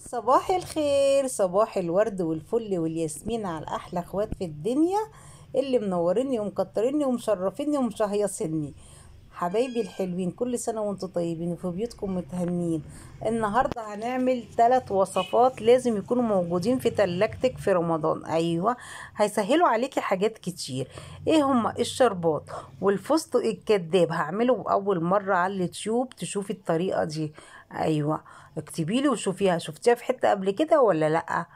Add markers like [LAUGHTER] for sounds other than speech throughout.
صباح الخير صباح الورد والفل والياسمين على احلى اخوات في الدنيا اللي منوريني ومكتريني ومشرفيني ومشهيصيني حبايبي الحلوين كل سنه وانتم طيبين وفي بيوتكم متهنين النهارده هنعمل ثلاث وصفات لازم يكونوا موجودين في تلاجتك في رمضان ايوه هيسهلوا عليكي حاجات كتير ايه هما الشربات والفستق الكذاب هعمله باول مره على اليوتيوب تشوفي الطريقه دي ايوه اكتبي لي وشوفيها شفتيها في حته قبل كده ولا لا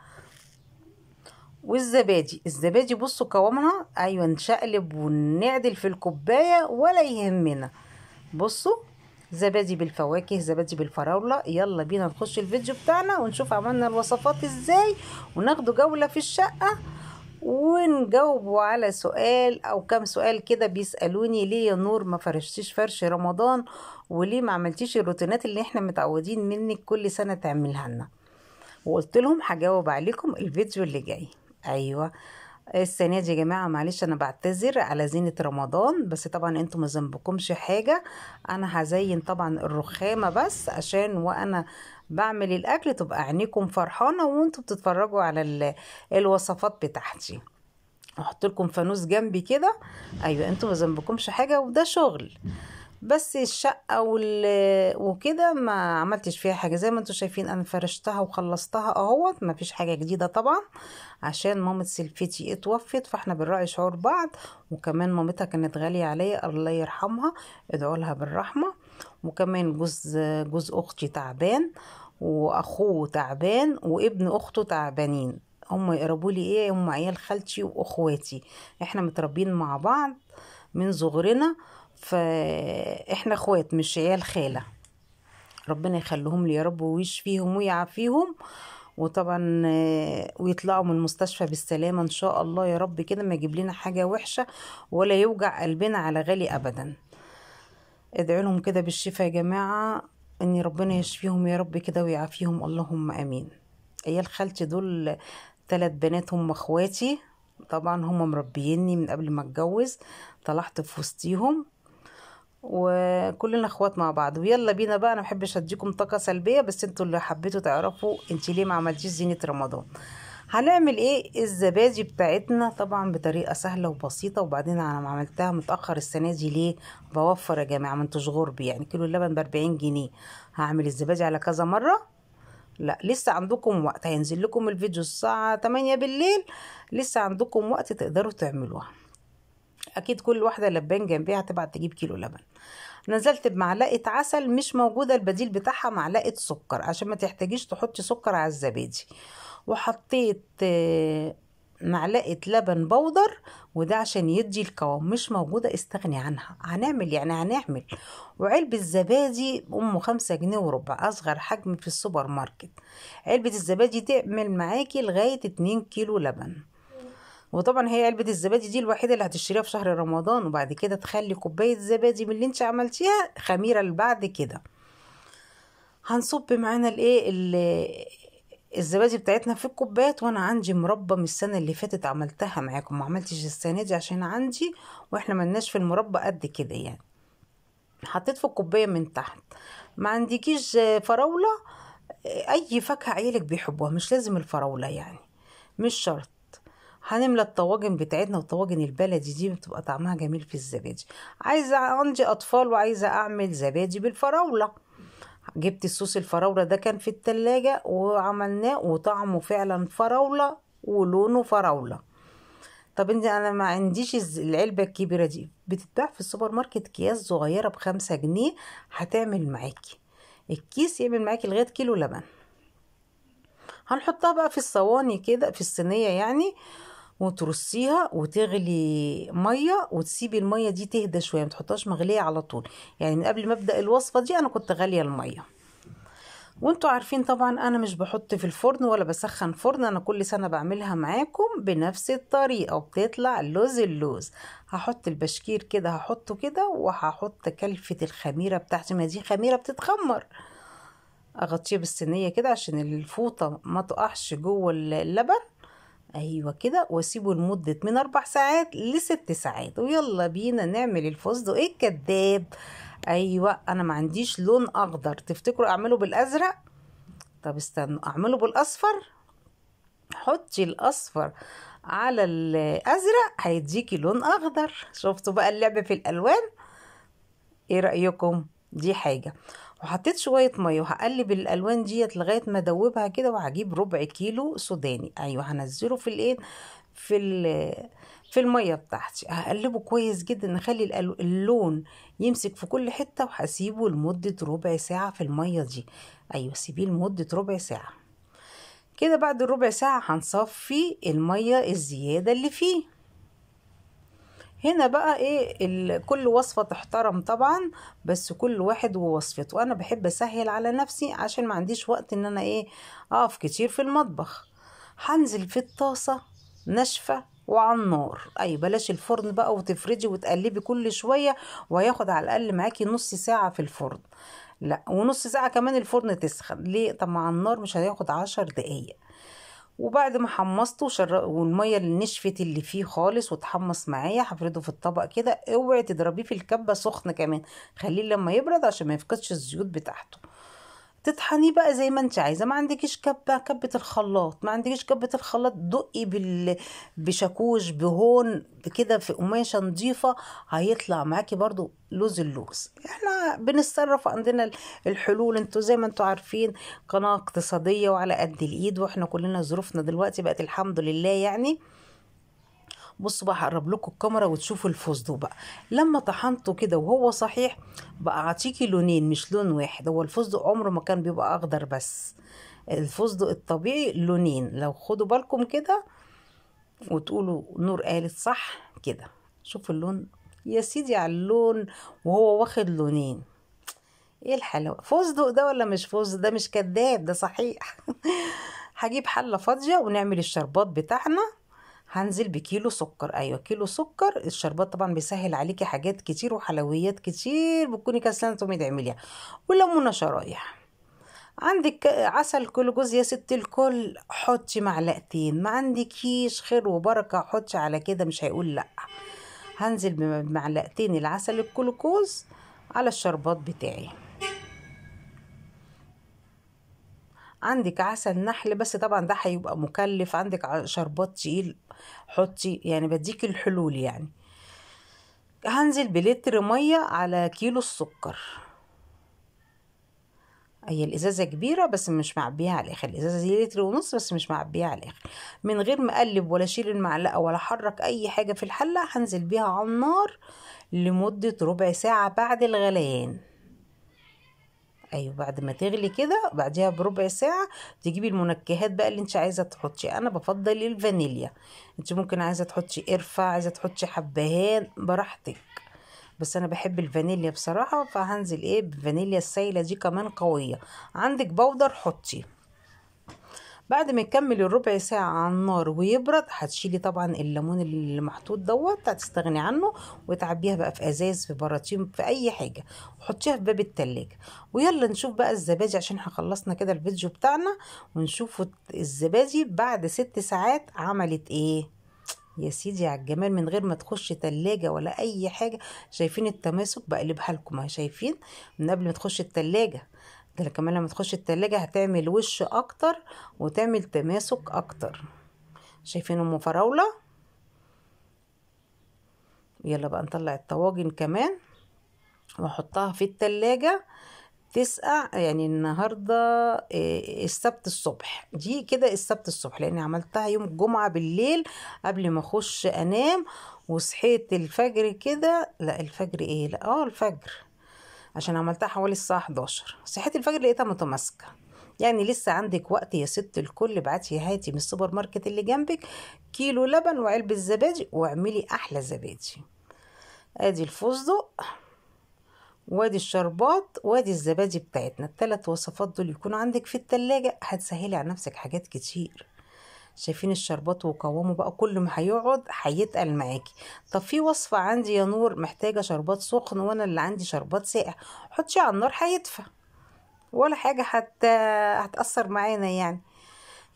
والزبادي الزبادي بصوا قوامها ايوه نشقلب ونعدل في الكوبايه ولا يهمنا بصوا زبادي بالفواكه زبادي بالفراوله يلا بينا نخش الفيديو بتاعنا ونشوف عملنا الوصفات ازاي وناخدوا جوله في الشقه ونجاوبوا على سؤال او كام سؤال كده بيسالوني ليه يا نور ما فرشتيش فرش رمضان وليه ما عملتيش الروتينات اللي احنا متعودين منك كل سنه تعملها لنا وقلت لهم هجاوب عليكم الفيديو اللي جاي ايوه السنه دي يا جماعه معلش انا بعتذر على زينه رمضان بس طبعا انتوا ما ذنبكمش حاجه انا هزين طبعا الرخامه بس عشان وانا بعمل الاكل تبقى عينيكم فرحانه وانتوا بتتفرجوا على الوصفات بتاعتي احط لكم فانوس جنبي كده ايوه انتوا ما ذنبكمش حاجه وده شغل بس الشقة وال... وكده ما عملتش فيها حاجة زي ما انتوا شايفين انا فرشتها وخلصتها اهوت ما فيش حاجة جديدة طبعا عشان مامة سلفتي اتوفت فاحنا بنراعي شعور بعض وكمان مامتها كانت غالية عليا الله يرحمها ادعو لها بالرحمة وكمان جزء جوز اختي تعبان واخوه تعبان وابن اخته تعبانين هم يقربوا لي ايه هم عيال خالتي واخواتي احنا متربيين مع بعض من صغرنا فاحنا اخوات مش عيال خاله ربنا يخليهم لي يا رب ويشفيهم ويعافيهم وطبعا ويطلعوا من المستشفى بالسلامة إن شاء الله يا رب كده ما يجيب لنا حاجة وحشة ولا يوجع قلبنا على غالي أبدا ادعي لهم كده بالشفاء يا جماعة ان ربنا يشفيهم يا رب كده ويعافيهم اللهم امين عيال خالتي دول ثلاث بنات هم اخواتي طبعا هم مربيني من قبل ما اتجوز طلعت في وسطيهم وكلنا اخوات مع بعض ويلا بينا بقى انا محبش اديكم طاقه سلبيه بس انتوا اللي حبيتوا تعرفوا انت ليه ما عملتيش زينه رمضان هنعمل ايه الزبادي بتاعتنا طبعا بطريقه سهله وبسيطه وبعدين انا ما عملتها متاخر السنه دي ليه بوفر يا جماعه ما انتوش غربي يعني كيلو اللبن ب 40 جنيه هعمل الزبادي على كذا مره لا لسه عندكم وقت هينزل لكم الفيديو الساعه 8 بالليل لسه عندكم وقت تقدروا تعملوها اكيد كل واحده لبان جنبيها هتبعت تجيب كيلو لبن نزلت بمعلقه عسل مش موجوده البديل بتاعها معلقه سكر عشان ما تحتاجيش تحطي سكر على الزبادي وحطيت آه، معلقه لبن بودر وده عشان يدي القوام مش موجوده استغني عنها هنعمل يعني هنعمل وعلبه زبادي امه خمسة جنيه وربع اصغر حجم في السوبر ماركت علبه الزبادي تعمل معاكي لغايه اتنين كيلو لبن وطبعا هي علبه الزبادي دي الوحيده اللي هتشتريها في شهر رمضان وبعد كده تخلي كوبايه زبادي من اللي انت عملتيها خميره اللي بعد كده هنصب معانا الايه الزبادي بتاعتنا في الكوبايات وانا عندي مربى من السنه اللي فاتت عملتها معاكم ما عملتش السنه دي عشان عندي واحنا ملناش في المربى قد كده يعني حطيت في الكوبايه من تحت ما عندكيش فراوله اي فاكهه عيالك بيحبوها مش لازم الفراوله يعني مش شرط هنملى الطواجن بتاعتنا والطواجن البلدي دي بتبقى طعمها جميل في الزبادي عايزه عندي اطفال وعايزه اعمل زبادي بالفراوله جبت الصوص الفراوله ده كان في التلاجة وعملناه وطعمه فعلا فراوله ولونه فراوله طب انت انا ما عنديش العلبه الكبيره دي بتتباع في السوبر ماركت اكياس صغيره بخمسة جنيه هتعمل معاكي الكيس يعمل معاكي لغايه كيلو لبن هنحطها بقى في الصواني كده في الصينيه يعني وترصيها وتغلي ميه وتسيبي الميه دي تهدى شويه ما تحطهاش مغليه على طول يعني من قبل ما ابدا الوصفه دي انا كنت غاليه الميه وانتوا عارفين طبعا انا مش بحط في الفرن ولا بسخن فرن انا كل سنه بعملها معاكم بنفس الطريقه وبتطلع لوز اللوز هحط البشكير كده هحطه كده وهحط كلفه الخميره بتاعتي ما دي خميره بتتخمر اغطيه بالصينيه كده عشان الفوطه ما تقعش جوه اللبن ايوه كده واسيبه لمده من اربع ساعات لست ساعات ويلا بينا نعمل الفستق الكذاب ايوه انا ما عنديش لون اخضر تفتكروا اعمله بالازرق طب استنوا اعمله بالاصفر حطي الاصفر على الازرق هيديكي لون اخضر شفتوا بقى اللعب في الالوان ايه رايكم دي حاجه وحطيت شوية مية وهقلب الألوان ديت لغاية ما أدوبها كده وهجيب ربع كيلو سوداني أيوة هنزله في الإيه في في المية بتاعتي هقلبه كويس جدا نخلي اللون يمسك في كل حتة وهسيبه لمدة ربع ساعة في المية دي أيوة سيبيه لمدة ربع ساعة كده بعد الربع ساعة هنصفي المية الزيادة اللي فيه هنا بقى ايه كل وصفة تحترم طبعا بس كل واحد ووصفته وانا بحب اسهل على نفسي عشان ما عنديش وقت ان انا ايه اقف كتير في المطبخ هنزل في الطاسة ناشفة وعلى النار اي بلاش الفرن بقى وتفردي وتقلبي كل شوية وياخد على الاقل معاكي نص ساعة في الفرن لا ونص ساعة كمان الفرن تسخن ليه طب مع النار مش هياخد عشر دقايق وبعد ما حمصته وشر... والميه اللي نشفت اللي فيه خالص وتحمص معايا هفرده في الطبق كده اوعي تضربيه في الكبه سخن كمان خليه لما يبرد عشان ما يفقدش الزيوت بتاعته تطحني بقى زي ما انت عايزه ما عندكيش كبه كبه الخلاط ما عندكيش كبه الخلاط دقي بال... بشاكوش بهون بكده في قماشه نظيفه هيطلع معاكي برضو لوز اللوز احنا بنتصرف عندنا الحلول انتوا زي ما انتوا عارفين قناه اقتصاديه وعلى قد الايد واحنا كلنا ظروفنا دلوقتي بقت الحمد لله يعني بصوا بقى هقرب لكم الكاميرا وتشوفوا الفستق بقى لما طحنته كده وهو صحيح بقى اعطيكي لونين مش لون واحد هو الفستق عمره ما كان بيبقى اخضر بس الفستق الطبيعي لونين لو خدوا بالكم كده وتقولوا نور قالت صح كده شوفوا اللون يا سيدي على اللون وهو واخد لونين ايه الحلاوه فستق ده ولا مش فستق ده مش كداب ده صحيح [LAUGHS] هجيب حله فاضيه ونعمل الشربات بتاعنا هنزل بكيلو سكر ايوه كيلو سكر الشربات طبعا بيسهل عليكي حاجات كتير وحلويات كتير بتكوني كسلانه تقومي تعمليها وليمونه شرايح عندك عسل كل جوز يا ست الكل حطي معلقتين ما عندكيش خير وبركه حطي على كده مش هيقول لا هنزل بمعلقتين العسل الكلوكوز على الشربات بتاعي عندك عسل نحل بس طبعا ده هيبقى مكلف عندك شربات تقيل حطي يعني بديك الحلول يعني هنزل بلتر مية على كيلو السكر هي الازازه كبيره بس مش معبيها على الاخر الازازه دي لتر ونص بس مش معبيها على الاخر من غير ما اقلب ولا اشيل المعلقه ولا احرك اي حاجه في الحله هنزل بيها على النار لمده ربع ساعه بعد الغليان ايوه بعد ما تغلي كده بعديها بربع ساعه تجيبي المنكهات بقى اللي انت عايزه تحطي انا بفضل الفانيليا انت ممكن عايزه تحطي قرفه عايزه تحطي حبهان براحتك بس انا بحب الفانيليا بصراحه فهنزل ايه بالفانيليا السايله دي كمان قويه عندك بودر حطي بعد ما يكمل الربع ساعة على النار ويبرد هتشيلي طبعا الليمون اللي محطوط دوت هتستغني عنه وتعبيها بقى في ازاز في براتيم في اي حاجة وحطيها في باب التلاجة ويلا نشوف بقى الزبادي عشان احنا خلصنا كده الفيديو بتاعنا ونشوف الزبادي بعد ست ساعات عملت ايه يا سيدي على الجمال من غير ما تخش تلاجة ولا أي حاجة شايفين التماسك بقلبها لكم شايفين من قبل ما تخش التلاجة ده كمان لما تخش التلاجة هتعمل وش اكتر وتعمل تماسك اكتر شايفين ام فراولة يلا بقى نطلع الطواجن كمان واحطها في التلاجة تسقع يعني النهاردة آه، السبت الصبح دي كده السبت الصبح لاني عملتها يوم الجمعة بالليل قبل ما اخش انام وصحيت الفجر كده لا الفجر ايه لا اه الفجر عشان عملتها حوالي الساعة 11 صحيت الفجر لقيتها متماسكة يعني لسه عندك وقت يا ست الكل ابعتي هاتي من السوبر ماركت اللي جنبك كيلو لبن وعلبة زبادي واعملي أحلى زبادي ادي الفستق وادي الشربات وادي الزبادي بتاعتنا التلات وصفات دول يكونوا عندك في التلاجة هتسهلي على نفسك حاجات كتير شايفين الشربات وقوامه بقى كل ما هيقعد هيتقل معاكي طب في وصفه عندي يا نور محتاجه شربات سخن وانا اللي عندي شربات ساقع حطيه على النار هيدفى ولا حاجه حتى هتاثر معانا يعني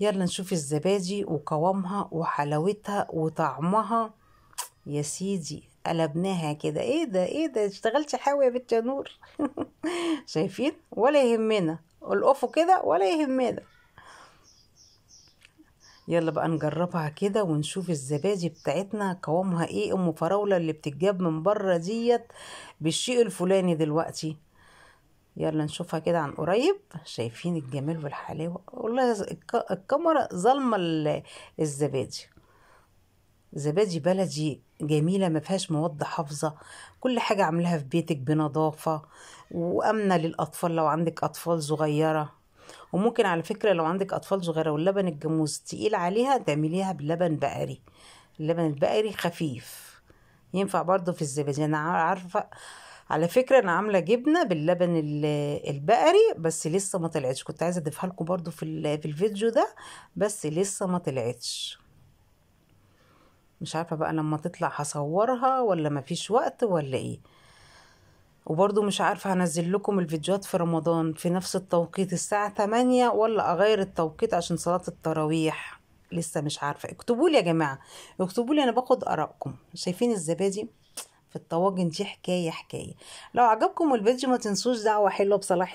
يلا نشوف الزبادي وقوامها وحلاوتها وطعمها يا سيدي قلبناها كده ايه ده ايه ده اشتغلتي حاوي يا بنت نور [LAUGHS] شايفين ولا يهمنا القفوا كده ولا يهمنا يلا بقى نجربها كده ونشوف الزبادي بتاعتنا قوامها ايه ام فراولة اللي بتتجاب من بره ديت بالشيء الفلاني دلوقتي يلا نشوفها كده عن قريب شايفين الجمال والحلاوة والله الكاميرا ظلمة الزبادي زبادي بلدي جميلة ما فيهاش مواد حافظة كل حاجة عاملاها في بيتك بنظافة وأمنة للأطفال لو عندك أطفال صغيرة وممكن على فكره لو عندك اطفال صغيره واللبن الجاموس تقيل عليها تعمليها بلبن بقري اللبن البقري خفيف ينفع برضو في الزبادي انا عارفه على فكره انا عامله جبنه باللبن البقري بس لسه ما طلعتش كنت عايزه اضيفها لكم برضو في في الفيديو ده بس لسه ما طلعتش مش عارفه بقى لما تطلع هصورها ولا مفيش وقت ولا ايه وبرضو مش عارفة هنزل لكم الفيديوهات في رمضان في نفس التوقيت الساعة 8 ولا أغير التوقيت عشان صلاة التراويح لسه مش عارفة اكتبولي يا جماعة اكتبولي أنا باخد آرائكم شايفين الزبادي في الطواجن دي حكاية حكاية لو عجبكم الفيديو ما تنسوش دعوة حلوة بصلاح